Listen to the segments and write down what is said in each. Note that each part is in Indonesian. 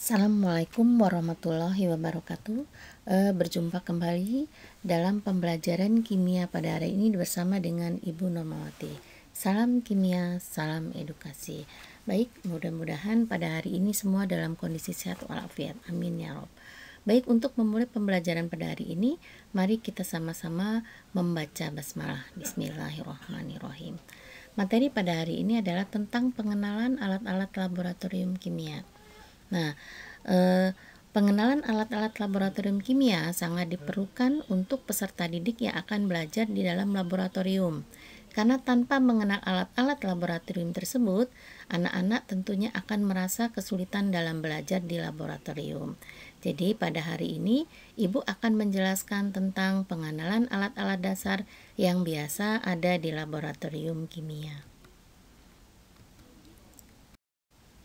Assalamualaikum warahmatullahi wabarakatuh. E, berjumpa kembali dalam pembelajaran kimia pada hari ini bersama dengan Ibu Normawati. Salam kimia, salam edukasi. Baik, mudah-mudahan pada hari ini semua dalam kondisi sehat walafiat. Amin ya rob. Baik, untuk memulai pembelajaran pada hari ini, mari kita sama-sama membaca basmalah. Bismillahirrahmanirrahim. Materi pada hari ini adalah tentang pengenalan alat-alat laboratorium kimia. Nah, eh, pengenalan alat-alat laboratorium kimia sangat diperlukan untuk peserta didik yang akan belajar di dalam laboratorium. Karena tanpa mengenal alat-alat laboratorium tersebut, anak-anak tentunya akan merasa kesulitan dalam belajar di laboratorium. Jadi, pada hari ini, Ibu akan menjelaskan tentang pengenalan alat-alat dasar yang biasa ada di laboratorium kimia.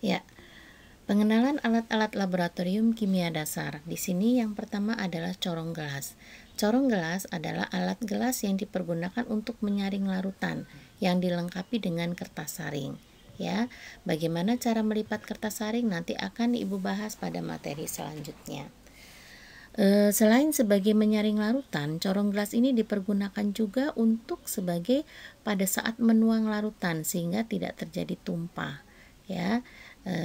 Ya, Pengenalan alat-alat laboratorium kimia dasar. Di sini yang pertama adalah corong gelas. Corong gelas adalah alat gelas yang dipergunakan untuk menyaring larutan yang dilengkapi dengan kertas saring. Ya, bagaimana cara melipat kertas saring nanti akan ibu bahas pada materi selanjutnya. E, selain sebagai menyaring larutan, corong gelas ini dipergunakan juga untuk sebagai pada saat menuang larutan sehingga tidak terjadi tumpah. Ya, e,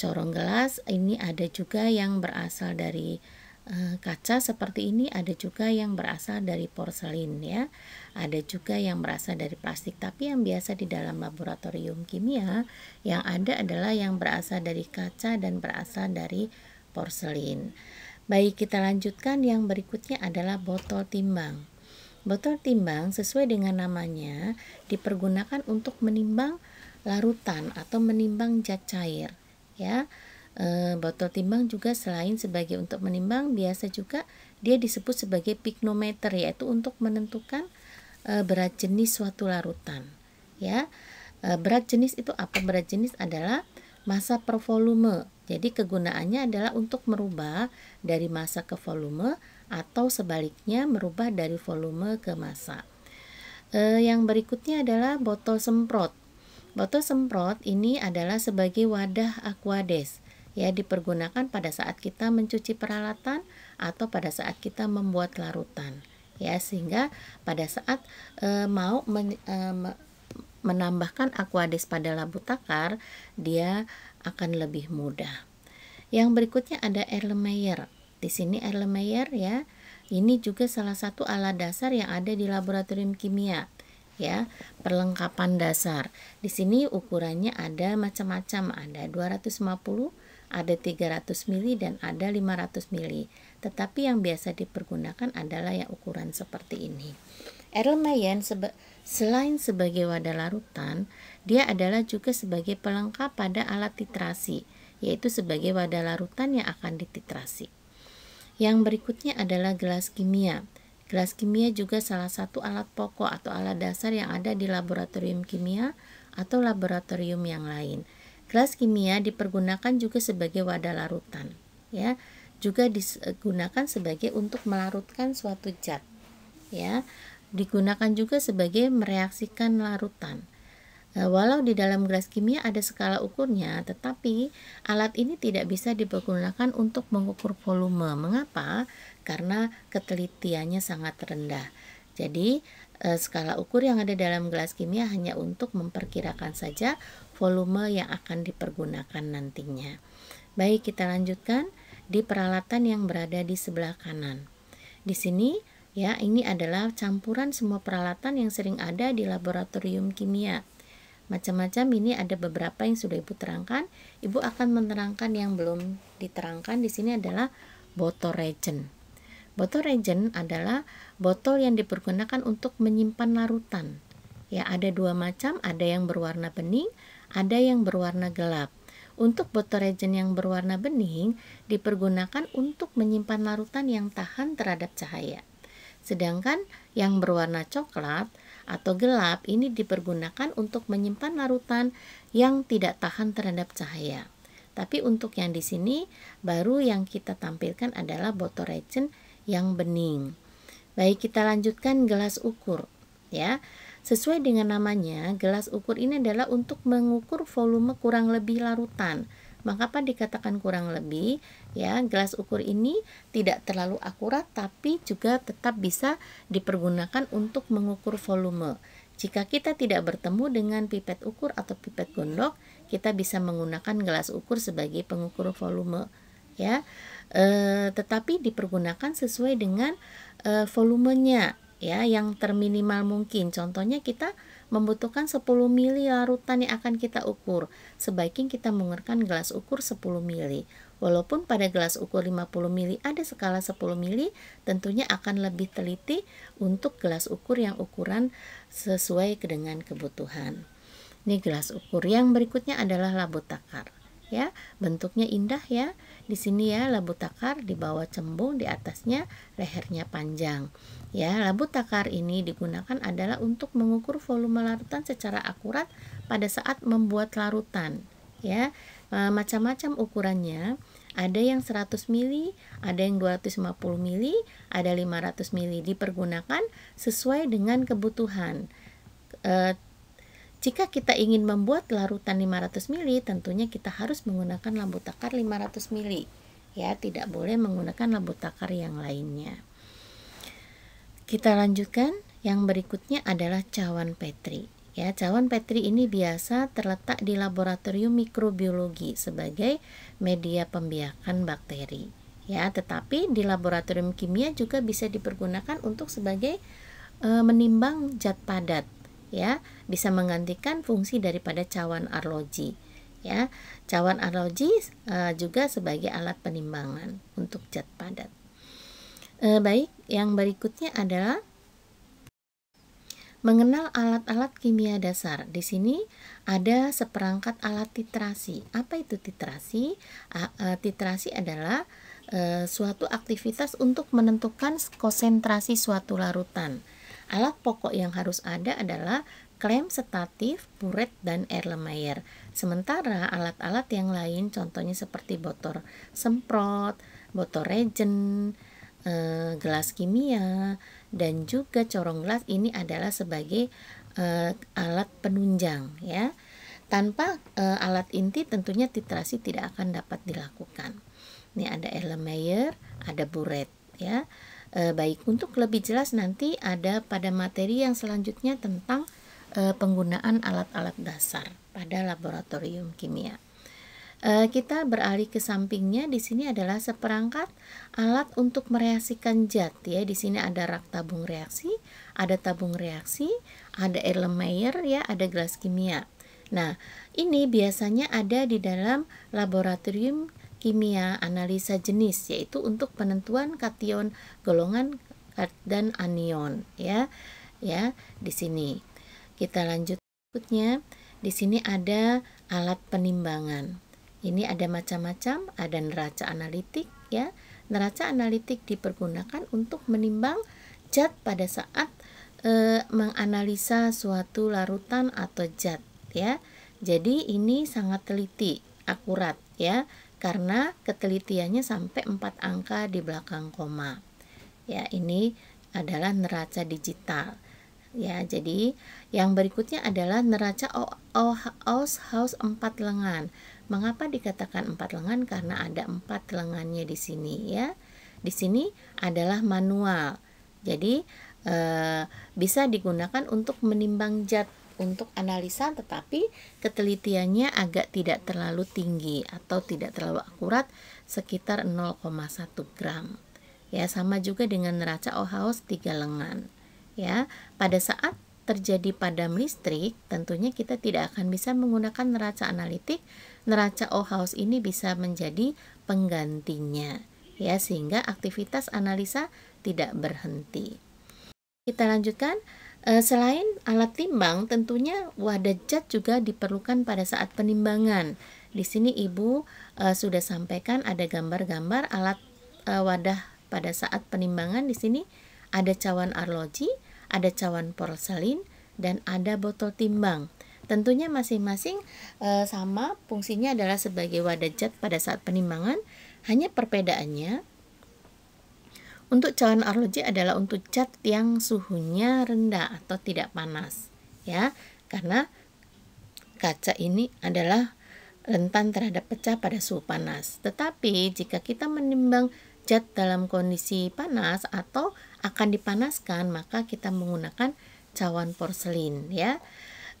corong gelas ini ada juga yang berasal dari eh, kaca seperti ini ada juga yang berasal dari porselin ya ada juga yang berasal dari plastik tapi yang biasa di dalam laboratorium kimia yang ada adalah yang berasal dari kaca dan berasal dari porselin baik kita lanjutkan yang berikutnya adalah botol timbang Botol timbang sesuai dengan namanya dipergunakan untuk menimbang larutan atau menimbang zat cair ya e, botol timbang juga selain sebagai untuk menimbang biasa juga dia disebut sebagai pignometer yaitu untuk menentukan e, berat jenis suatu larutan ya e, berat jenis itu apa berat jenis adalah massa per volume jadi kegunaannya adalah untuk merubah dari massa ke volume atau sebaliknya merubah dari volume ke massa e, yang berikutnya adalah botol semprot Botol semprot ini adalah sebagai wadah aquades ya dipergunakan pada saat kita mencuci peralatan atau pada saat kita membuat larutan ya sehingga pada saat e, mau men, e, menambahkan aquades pada labu takar dia akan lebih mudah. Yang berikutnya ada Erlenmeyer. Di sini Erlenmeyer ya. Ini juga salah satu alat dasar yang ada di laboratorium kimia ya, perlengkapan dasar. Di sini ukurannya ada macam-macam, ada 250, ada 300 mili dan ada 500 mili. Tetapi yang biasa dipergunakan adalah yang ukuran seperti ini. erlenmeyer sebe selain sebagai wadah larutan, dia adalah juga sebagai pelengkap pada alat titrasi, yaitu sebagai wadah larutan yang akan dititrasi. Yang berikutnya adalah gelas kimia. Gelas kimia juga salah satu alat pokok atau alat dasar yang ada di laboratorium kimia atau laboratorium yang lain. Gelas kimia dipergunakan juga sebagai wadah larutan, ya. Juga digunakan sebagai untuk melarutkan suatu zat, ya. Digunakan juga sebagai mereaksikan larutan. Eh, walau di dalam gelas kimia ada skala ukurnya, tetapi alat ini tidak bisa dipergunakan untuk mengukur volume. Mengapa? Karena ketelitiannya sangat rendah. Jadi, eh, skala ukur yang ada dalam gelas kimia hanya untuk memperkirakan saja volume yang akan dipergunakan nantinya. Baik, kita lanjutkan di peralatan yang berada di sebelah kanan. Di sini ya, ini adalah campuran semua peralatan yang sering ada di laboratorium kimia macam-macam ini ada beberapa yang sudah ibu terangkan ibu akan menerangkan yang belum diterangkan di sini adalah botol regen botol regen adalah botol yang dipergunakan untuk menyimpan larutan ya ada dua macam ada yang berwarna bening ada yang berwarna gelap untuk botol regen yang berwarna bening dipergunakan untuk menyimpan larutan yang tahan terhadap cahaya sedangkan yang berwarna coklat atau gelap ini dipergunakan untuk menyimpan larutan yang tidak tahan terhadap cahaya. Tapi untuk yang di sini baru yang kita tampilkan adalah botol resin yang bening. Baik, kita lanjutkan gelas ukur ya. Sesuai dengan namanya, gelas ukur ini adalah untuk mengukur volume kurang lebih larutan maka Mengapa dikatakan kurang lebih? Ya, gelas ukur ini tidak terlalu akurat tapi juga tetap bisa dipergunakan untuk mengukur volume. Jika kita tidak bertemu dengan pipet ukur atau pipet gondok, kita bisa menggunakan gelas ukur sebagai pengukur volume, ya. E, tetapi dipergunakan sesuai dengan e, volumenya, ya, yang terminimal mungkin. Contohnya kita membutuhkan 10 mili larutan yang akan kita ukur. Sebaiknya kita menggunakan gelas ukur 10 mili. Walaupun pada gelas ukur 50 mili ada skala 10 mili, tentunya akan lebih teliti untuk gelas ukur yang ukuran sesuai dengan kebutuhan. Ini gelas ukur. Yang berikutnya adalah labu takar ya bentuknya indah ya di sini ya labu takar di bawah cembung di atasnya lehernya panjang ya labu takar ini digunakan adalah untuk mengukur volume larutan secara akurat pada saat membuat larutan ya e, macam-macam ukurannya ada yang 100 ml, ada yang 250 ml, ada 500 ml dipergunakan sesuai dengan kebutuhan. E, jika kita ingin membuat larutan 500 ml, tentunya kita harus menggunakan lampu takar 500 ml. Ya, tidak boleh menggunakan lampu takar yang lainnya. Kita lanjutkan, yang berikutnya adalah cawan Petri. Ya, cawan Petri ini biasa terletak di laboratorium mikrobiologi sebagai media pembiakan bakteri. Ya, tetapi di laboratorium kimia juga bisa dipergunakan untuk sebagai e, menimbang zat padat ya bisa menggantikan fungsi daripada cawan arloji ya cawan arloji e, juga sebagai alat penimbangan untuk zat padat e, baik yang berikutnya adalah mengenal alat-alat kimia dasar. Di sini ada seperangkat alat titrasi. Apa itu titrasi? Eh, titrasi adalah e, suatu aktivitas untuk menentukan konsentrasi suatu larutan. Alat pokok yang harus ada adalah klem statif, buret, dan Erlenmeyer. Sementara alat-alat yang lain contohnya seperti botol semprot, botol regen, eh, gelas kimia, dan juga corong gelas ini adalah sebagai eh, alat penunjang ya. Tanpa eh, alat inti tentunya titrasi tidak akan dapat dilakukan. Ini ada Erlenmeyer, ada buret ya. E, baik, untuk lebih jelas nanti ada pada materi yang selanjutnya tentang e, penggunaan alat-alat dasar pada laboratorium kimia. E, kita beralih ke sampingnya. Di sini adalah seperangkat alat untuk mereaksikan zat ya. Di sini ada rak tabung reaksi, ada tabung reaksi, ada Erlenmeyer ya, ada gelas kimia. Nah, ini biasanya ada di dalam laboratorium kimia analisa jenis yaitu untuk penentuan kation golongan dan anion ya ya di sini kita lanjut berikutnya di sini ada alat penimbangan ini ada macam-macam ada neraca analitik ya neraca analitik dipergunakan untuk menimbang zat pada saat e, menganalisa suatu larutan atau zat ya jadi ini sangat teliti akurat ya karena ketelitiannya sampai 4 angka di belakang koma. Ya, ini adalah neraca digital. Ya, jadi yang berikutnya adalah neraca Aus House 4 lengan. Mengapa dikatakan 4 lengan? Karena ada 4 lengannya di sini ya. Di sini adalah manual. Jadi e, bisa digunakan untuk menimbang jat untuk analisa tetapi ketelitiannya agak tidak terlalu tinggi atau tidak terlalu akurat sekitar 0,1 gram. Ya, sama juga dengan neraca Ohaus tiga lengan. Ya, pada saat terjadi padam listrik, tentunya kita tidak akan bisa menggunakan neraca analitik. Neraca Ohaus ini bisa menjadi penggantinya ya sehingga aktivitas analisa tidak berhenti. Kita lanjutkan Eh, selain alat timbang, tentunya wadah cat juga diperlukan pada saat penimbangan. Di sini ibu e, sudah sampaikan ada gambar-gambar alat e, wadah pada saat penimbangan. Di sini ada cawan arloji, ada cawan porselin, dan ada botol timbang. Tentunya masing-masing e, sama fungsinya adalah sebagai wadah cat pada saat penimbangan, hanya perbedaannya untuk cawan arloji adalah untuk cat yang suhunya rendah atau tidak panas, ya. Karena kaca ini adalah rentan terhadap pecah pada suhu panas. Tetapi jika kita menimbang cat dalam kondisi panas atau akan dipanaskan, maka kita menggunakan cawan porselin, ya.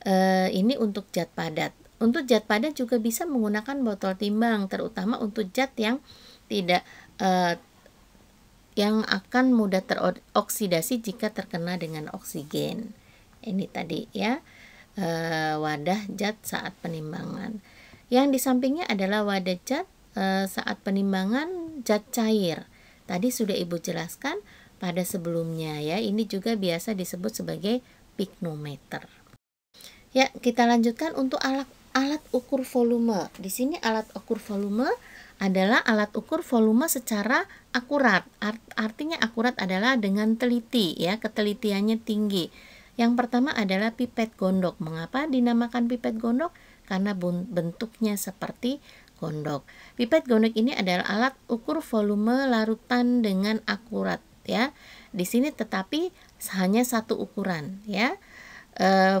E, ini untuk cat padat. Untuk cat padat juga bisa menggunakan botol timbang, terutama untuk cat yang tidak e, yang akan mudah teroksidasi jika terkena dengan oksigen. Ini tadi ya e, wadah zat saat penimbangan. Yang di sampingnya adalah wadah zat e, saat penimbangan zat cair. Tadi sudah Ibu jelaskan pada sebelumnya ya. Ini juga biasa disebut sebagai pignometer. Ya, kita lanjutkan untuk alat alat ukur volume. Di sini alat ukur volume adalah alat ukur volume secara akurat. Art artinya akurat adalah dengan teliti ya, ketelitiannya tinggi. Yang pertama adalah pipet gondok. Mengapa dinamakan pipet gondok? Karena bentuknya seperti gondok. Pipet gondok ini adalah alat ukur volume larutan dengan akurat ya. Di sini tetapi hanya satu ukuran ya. E,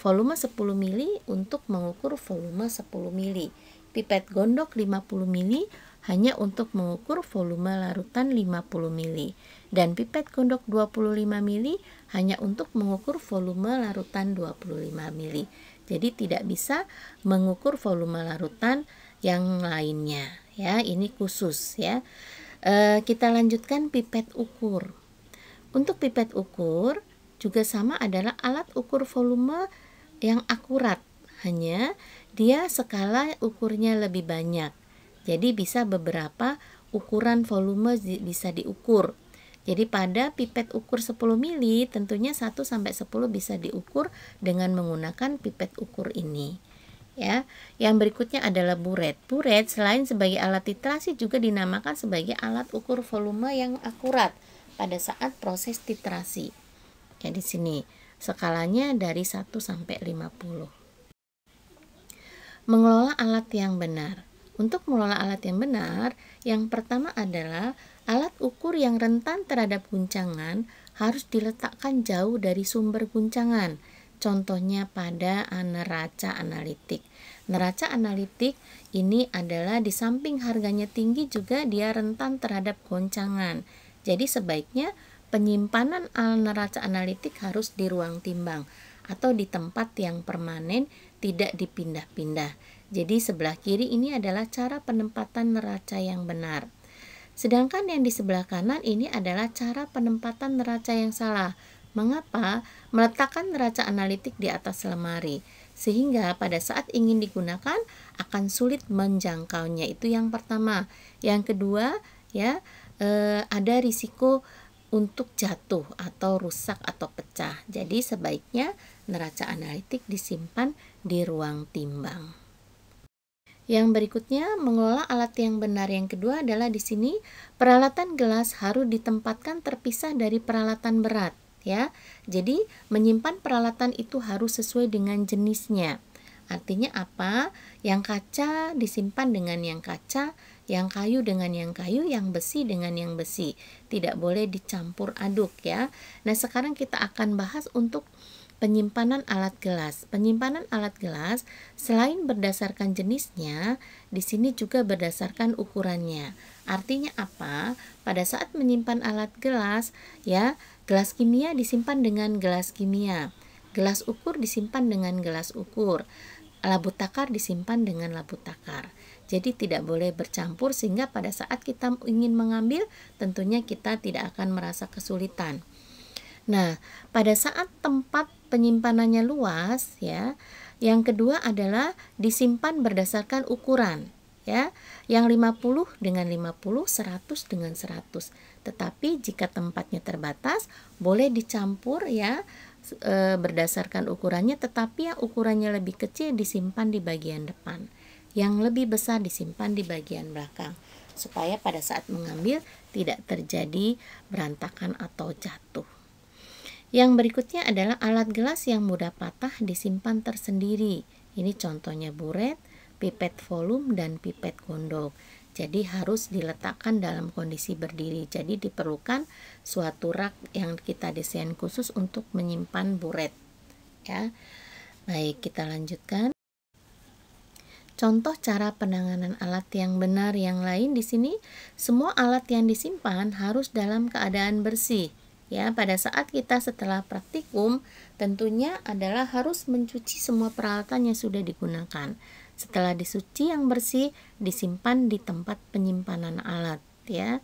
volume 10 mili untuk mengukur volume 10 mili pipet gondok 50 ml hanya untuk mengukur volume larutan 50 ml dan pipet gondok 25 ml hanya untuk mengukur volume larutan 25 ml. Jadi tidak bisa mengukur volume larutan yang lainnya ya. Ini khusus ya. E, kita lanjutkan pipet ukur. Untuk pipet ukur juga sama adalah alat ukur volume yang akurat. Hanya dia skala ukurnya lebih banyak. Jadi bisa beberapa ukuran volume bisa diukur. Jadi pada pipet ukur 10 mili tentunya 1 sampai 10 bisa diukur dengan menggunakan pipet ukur ini. Ya. Yang berikutnya adalah buret. Buret selain sebagai alat titrasi juga dinamakan sebagai alat ukur volume yang akurat pada saat proses titrasi. Ya di sini skalanya dari 1 sampai 50. Mengelola alat yang benar. Untuk mengelola alat yang benar, yang pertama adalah alat ukur yang rentan terhadap guncangan harus diletakkan jauh dari sumber guncangan. Contohnya pada neraca analitik. Neraca analitik ini adalah di samping harganya tinggi juga dia rentan terhadap goncangan. Jadi sebaiknya penyimpanan al neraca analitik harus di ruang timbang atau di tempat yang permanen tidak dipindah-pindah. Jadi sebelah kiri ini adalah cara penempatan neraca yang benar. Sedangkan yang di sebelah kanan ini adalah cara penempatan neraca yang salah. Mengapa? Meletakkan neraca analitik di atas lemari sehingga pada saat ingin digunakan akan sulit menjangkaunya. Itu yang pertama. Yang kedua, ya eh, ada risiko untuk jatuh atau rusak atau pecah. Jadi sebaiknya neraca analitik disimpan di ruang timbang. Yang berikutnya, mengelola alat yang benar. Yang kedua adalah di sini peralatan gelas harus ditempatkan terpisah dari peralatan berat, ya. Jadi, menyimpan peralatan itu harus sesuai dengan jenisnya. Artinya apa? Yang kaca disimpan dengan yang kaca, yang kayu dengan yang kayu, yang besi dengan yang besi. Tidak boleh dicampur aduk ya. Nah, sekarang kita akan bahas untuk Penyimpanan alat gelas. Penyimpanan alat gelas selain berdasarkan jenisnya, di sini juga berdasarkan ukurannya. Artinya apa? Pada saat menyimpan alat gelas, ya, gelas kimia disimpan dengan gelas kimia. Gelas ukur disimpan dengan gelas ukur. Labu takar disimpan dengan labu takar. Jadi tidak boleh bercampur sehingga pada saat kita ingin mengambil tentunya kita tidak akan merasa kesulitan. Nah, pada saat tempat penyimpanannya luas ya, yang kedua adalah disimpan berdasarkan ukuran ya, yang 50 dengan 50, 100 dengan 100. Tetapi jika tempatnya terbatas, boleh dicampur ya e, berdasarkan ukurannya tetapi yang ukurannya lebih kecil disimpan di bagian depan. Yang lebih besar disimpan di bagian belakang supaya pada saat mengambil tidak terjadi berantakan atau jatuh. Yang berikutnya adalah alat gelas yang mudah patah disimpan tersendiri. Ini contohnya buret, pipet volume, dan pipet gondok. Jadi harus diletakkan dalam kondisi berdiri. Jadi diperlukan suatu rak yang kita desain khusus untuk menyimpan buret. Ya. Baik, kita lanjutkan. Contoh cara penanganan alat yang benar yang lain di sini, semua alat yang disimpan harus dalam keadaan bersih ya pada saat kita setelah praktikum tentunya adalah harus mencuci semua peralatan yang sudah digunakan setelah disuci yang bersih disimpan di tempat penyimpanan alat ya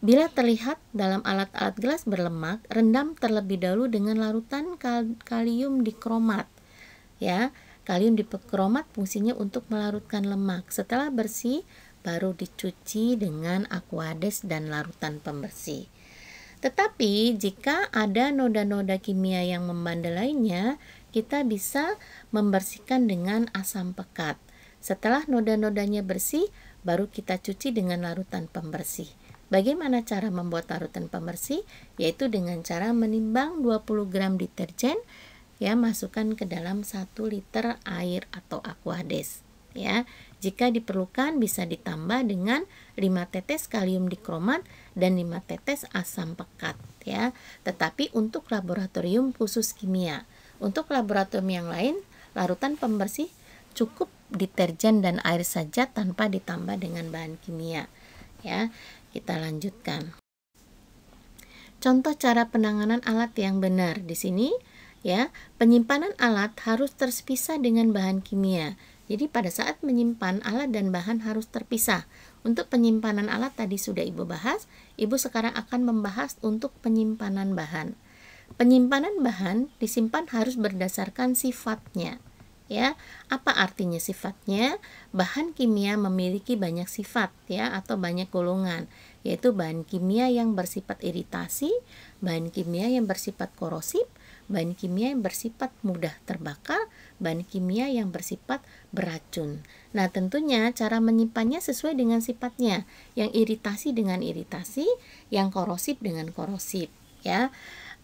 bila terlihat dalam alat-alat gelas berlemak rendam terlebih dahulu dengan larutan kal kalium dikromat ya kalium dikromat fungsinya untuk melarutkan lemak setelah bersih baru dicuci dengan aquades dan larutan pembersih tetapi jika ada noda-noda kimia yang membandel lainnya, kita bisa membersihkan dengan asam pekat. Setelah noda-nodanya bersih, baru kita cuci dengan larutan pembersih. Bagaimana cara membuat larutan pembersih? Yaitu dengan cara menimbang 20 gram deterjen ya masukkan ke dalam 1 liter air atau aquades ya. Jika diperlukan bisa ditambah dengan 5 tetes kalium dikromat dan 5 tetes asam pekat ya. Tetapi untuk laboratorium khusus kimia. Untuk laboratorium yang lain, larutan pembersih cukup deterjen dan air saja tanpa ditambah dengan bahan kimia. Ya, kita lanjutkan. Contoh cara penanganan alat yang benar di sini ya, penyimpanan alat harus terpisah dengan bahan kimia. Jadi pada saat menyimpan alat dan bahan harus terpisah. Untuk penyimpanan alat tadi sudah Ibu bahas, Ibu sekarang akan membahas untuk penyimpanan bahan. Penyimpanan bahan disimpan harus berdasarkan sifatnya. Ya, apa artinya sifatnya? Bahan kimia memiliki banyak sifat ya atau banyak golongan, yaitu bahan kimia yang bersifat iritasi, bahan kimia yang bersifat korosif, bahan kimia yang bersifat mudah terbakar, bahan kimia yang bersifat beracun. Nah, tentunya cara menyimpannya sesuai dengan sifatnya, yang iritasi dengan iritasi, yang korosif dengan korosif, ya.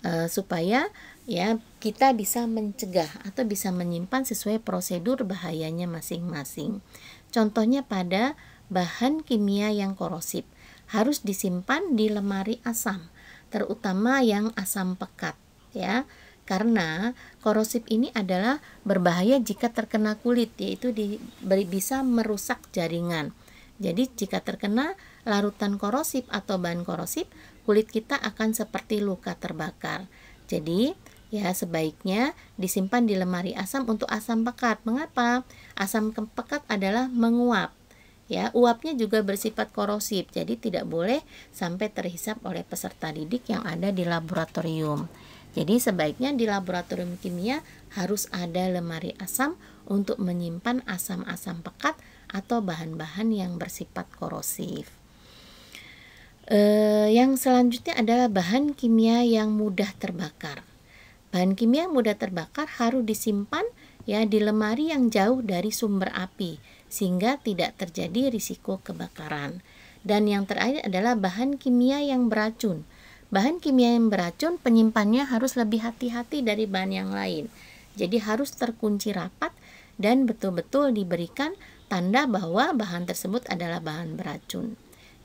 E, supaya ya kita bisa mencegah atau bisa menyimpan sesuai prosedur bahayanya masing-masing. Contohnya pada bahan kimia yang korosif harus disimpan di lemari asam, terutama yang asam pekat ya karena korosif ini adalah berbahaya jika terkena kulit yaitu di, bisa merusak jaringan. Jadi jika terkena larutan korosif atau bahan korosif, kulit kita akan seperti luka terbakar. Jadi ya sebaiknya disimpan di lemari asam untuk asam pekat. Mengapa? Asam pekat adalah menguap. Ya, uapnya juga bersifat korosif, jadi tidak boleh sampai terhisap oleh peserta didik yang ada di laboratorium. Jadi sebaiknya di laboratorium kimia harus ada lemari asam untuk menyimpan asam-asam pekat atau bahan-bahan yang bersifat korosif. E, yang selanjutnya adalah bahan kimia yang mudah terbakar. Bahan kimia yang mudah terbakar harus disimpan ya di lemari yang jauh dari sumber api sehingga tidak terjadi risiko kebakaran. Dan yang terakhir adalah bahan kimia yang beracun. Bahan kimia yang beracun penyimpannya harus lebih hati-hati dari bahan yang lain. Jadi harus terkunci rapat dan betul-betul diberikan tanda bahwa bahan tersebut adalah bahan beracun.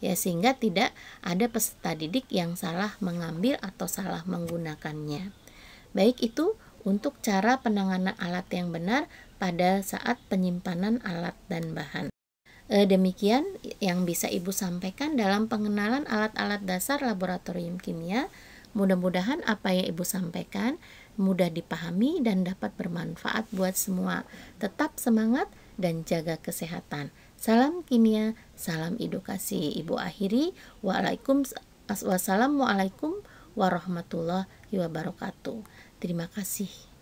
Ya sehingga tidak ada peserta didik yang salah mengambil atau salah menggunakannya. Baik itu untuk cara penanganan alat yang benar pada saat penyimpanan alat dan bahan. E, demikian yang bisa Ibu sampaikan dalam pengenalan alat-alat dasar laboratorium kimia. Mudah-mudahan apa yang Ibu sampaikan mudah dipahami dan dapat bermanfaat buat semua. Tetap semangat dan jaga kesehatan. Salam kimia, salam edukasi. Ibu akhiri, wassalamualaikum warahmatullahi wabarakatuh. Terima kasih.